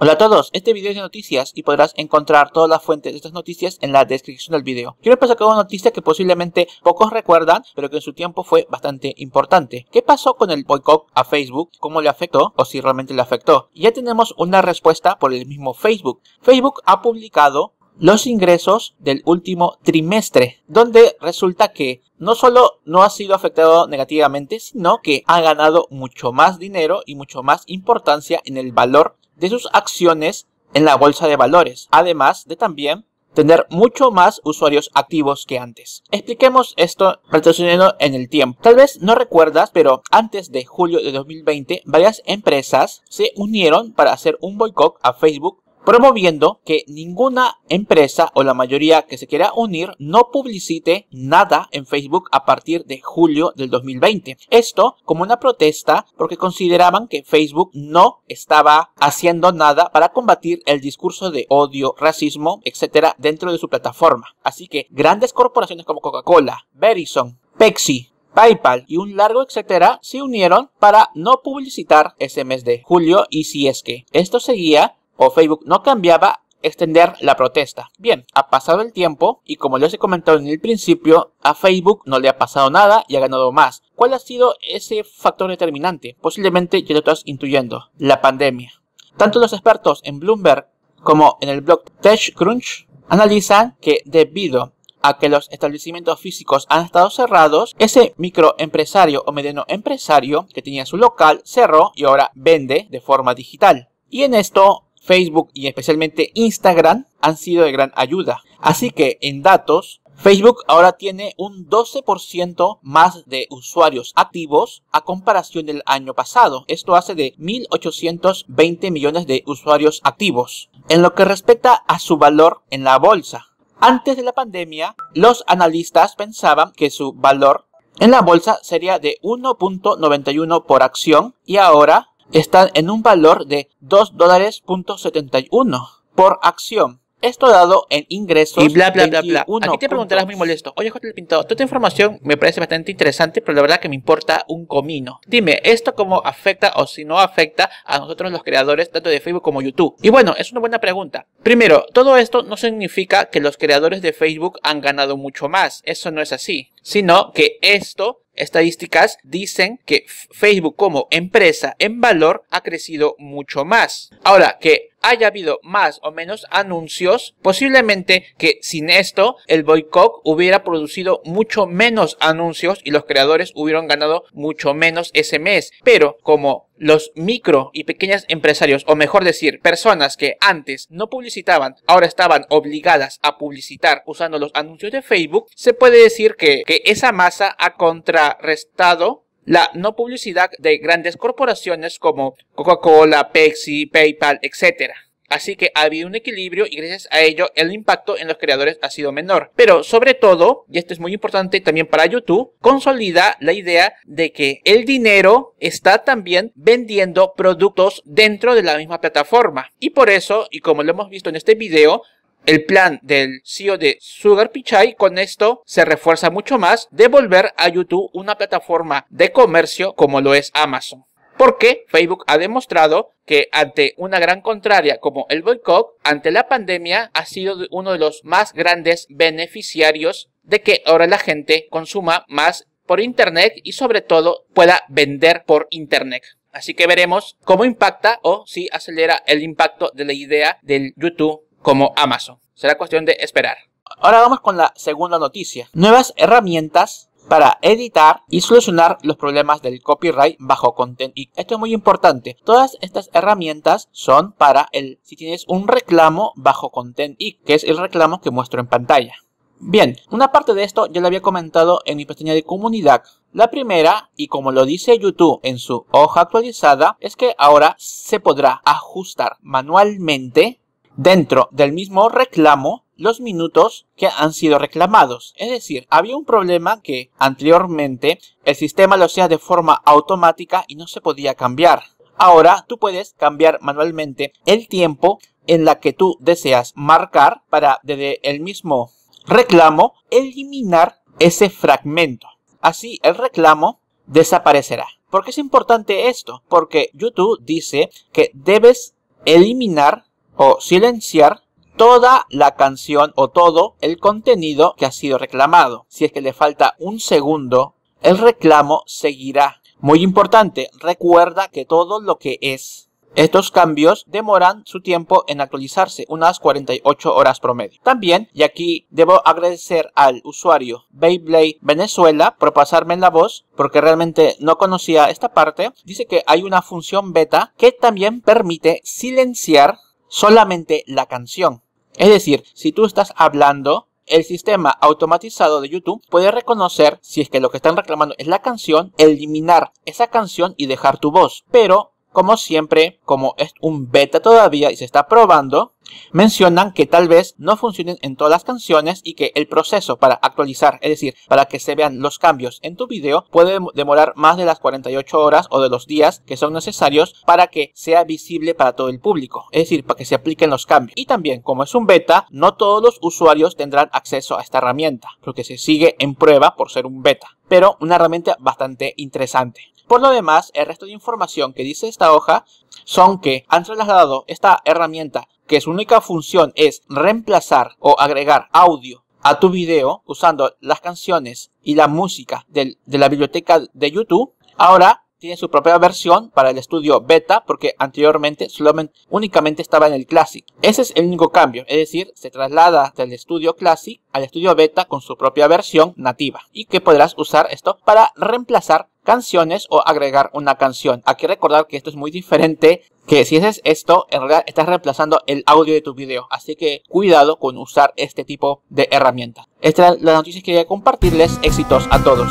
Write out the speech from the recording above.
Hola a todos, este video es de noticias y podrás encontrar todas las fuentes de estas noticias en la descripción del video. Quiero pasar con una noticia que posiblemente pocos recuerdan, pero que en su tiempo fue bastante importante. ¿Qué pasó con el boicot a Facebook? ¿Cómo le afectó o si realmente le afectó? ya tenemos una respuesta por el mismo Facebook. Facebook ha publicado los ingresos del último trimestre, donde resulta que no solo no ha sido afectado negativamente, sino que ha ganado mucho más dinero y mucho más importancia en el valor de sus acciones en la bolsa de valores, además de también tener mucho más usuarios activos que antes. Expliquemos esto retrocediendo en el tiempo. Tal vez no recuerdas, pero antes de julio de 2020, varias empresas se unieron para hacer un boicot a Facebook promoviendo que ninguna empresa o la mayoría que se quiera unir no publicite nada en Facebook a partir de julio del 2020. Esto como una protesta porque consideraban que Facebook no estaba haciendo nada para combatir el discurso de odio, racismo, etcétera dentro de su plataforma. Así que grandes corporaciones como Coca-Cola, Verizon, Pepsi, PayPal y un largo etcétera se unieron para no publicitar ese mes de julio y si es que esto seguía o Facebook no cambiaba extender la protesta. Bien, ha pasado el tiempo y como les he comentado en el principio, a Facebook no le ha pasado nada y ha ganado más. ¿Cuál ha sido ese factor determinante? Posiblemente ya lo estás intuyendo, la pandemia. Tanto los expertos en Bloomberg como en el blog TechCrunch analizan que debido a que los establecimientos físicos han estado cerrados, ese microempresario o mediano empresario que tenía su local cerró y ahora vende de forma digital. Y en esto Facebook y especialmente Instagram han sido de gran ayuda. Así que en datos, Facebook ahora tiene un 12% más de usuarios activos a comparación del año pasado. Esto hace de 1.820 millones de usuarios activos. En lo que respecta a su valor en la bolsa, antes de la pandemia, los analistas pensaban que su valor en la bolsa sería de 1.91 por acción y ahora están en un valor de 2 por acción. Esto dado en ingresos. Y bla, bla, bla, bla. Aquí te preguntarás muy molesto. Oye, Jotel Pintado, toda esta información me parece bastante interesante, pero la verdad que me importa un comino. Dime, ¿esto cómo afecta o si no afecta a nosotros los creadores, tanto de Facebook como YouTube? Y bueno, es una buena pregunta. Primero, todo esto no significa que los creadores de Facebook han ganado mucho más. Eso no es así. Sino que esto estadísticas dicen que Facebook como empresa en valor ha crecido mucho más. Ahora, que haya habido más o menos anuncios, posiblemente que sin esto el boicot hubiera producido mucho menos anuncios y los creadores hubieran ganado mucho menos ese mes. Pero como los micro y pequeños empresarios, o mejor decir, personas que antes no publicitaban, ahora estaban obligadas a publicitar usando los anuncios de Facebook, se puede decir que, que esa masa ha contrarrestado la no publicidad de grandes corporaciones como Coca-Cola, Pepsi, PayPal, etc. Así que ha habido un equilibrio y gracias a ello el impacto en los creadores ha sido menor. Pero sobre todo, y esto es muy importante también para YouTube, consolida la idea de que el dinero está también vendiendo productos dentro de la misma plataforma. Y por eso, y como lo hemos visto en este video, el plan del CEO de Sugar Pichai con esto se refuerza mucho más de volver a YouTube una plataforma de comercio como lo es Amazon. Porque Facebook ha demostrado que ante una gran contraria como el boicot, ante la pandemia ha sido uno de los más grandes beneficiarios de que ahora la gente consuma más por Internet y sobre todo pueda vender por Internet. Así que veremos cómo impacta o si acelera el impacto de la idea del YouTube como Amazon. Será cuestión de esperar. Ahora vamos con la segunda noticia. Nuevas herramientas para editar y solucionar los problemas del copyright bajo Content ID. Esto es muy importante. Todas estas herramientas son para el si tienes un reclamo bajo Content ID, que es el reclamo que muestro en pantalla. Bien, una parte de esto ya lo había comentado en mi pestaña de comunidad. La primera, y como lo dice YouTube en su hoja actualizada, es que ahora se podrá ajustar manualmente dentro del mismo reclamo los minutos que han sido reclamados. Es decir, había un problema que anteriormente el sistema lo hacía de forma automática y no se podía cambiar. Ahora tú puedes cambiar manualmente el tiempo en la que tú deseas marcar para desde el mismo reclamo eliminar ese fragmento. Así el reclamo desaparecerá. ¿Por qué es importante esto? Porque YouTube dice que debes eliminar o silenciar toda la canción o todo el contenido que ha sido reclamado. Si es que le falta un segundo, el reclamo seguirá. Muy importante, recuerda que todo lo que es estos cambios demoran su tiempo en actualizarse, unas 48 horas promedio. También, y aquí debo agradecer al usuario Beyblade Venezuela por pasarme la voz, porque realmente no conocía esta parte. Dice que hay una función beta que también permite silenciar solamente la canción. Es decir, si tú estás hablando, el sistema automatizado de YouTube puede reconocer si es que lo que están reclamando es la canción, eliminar esa canción y dejar tu voz. Pero como siempre, como es un beta todavía y se está probando, mencionan que tal vez no funcionen en todas las canciones y que el proceso para actualizar, es decir, para que se vean los cambios en tu video, puede demorar más de las 48 horas o de los días que son necesarios para que sea visible para todo el público, es decir, para que se apliquen los cambios. Y también, como es un beta, no todos los usuarios tendrán acceso a esta herramienta, porque se sigue en prueba por ser un beta, pero una herramienta bastante interesante. Por lo demás, el resto de información que dice esta hoja son que han trasladado esta herramienta que su única función es reemplazar o agregar audio a tu video usando las canciones y la música de la biblioteca de YouTube. Ahora tiene su propia versión para el estudio beta porque anteriormente solamente, únicamente estaba en el Classic. Ese es el único cambio, es decir, se traslada del estudio Classic al estudio beta con su propia versión nativa y que podrás usar esto para reemplazar canciones o agregar una canción. Hay que recordar que esto es muy diferente que si haces esto, en realidad estás reemplazando el audio de tu video. Así que cuidado con usar este tipo de herramienta, Esta es la noticia que quería compartirles. Éxitos a todos.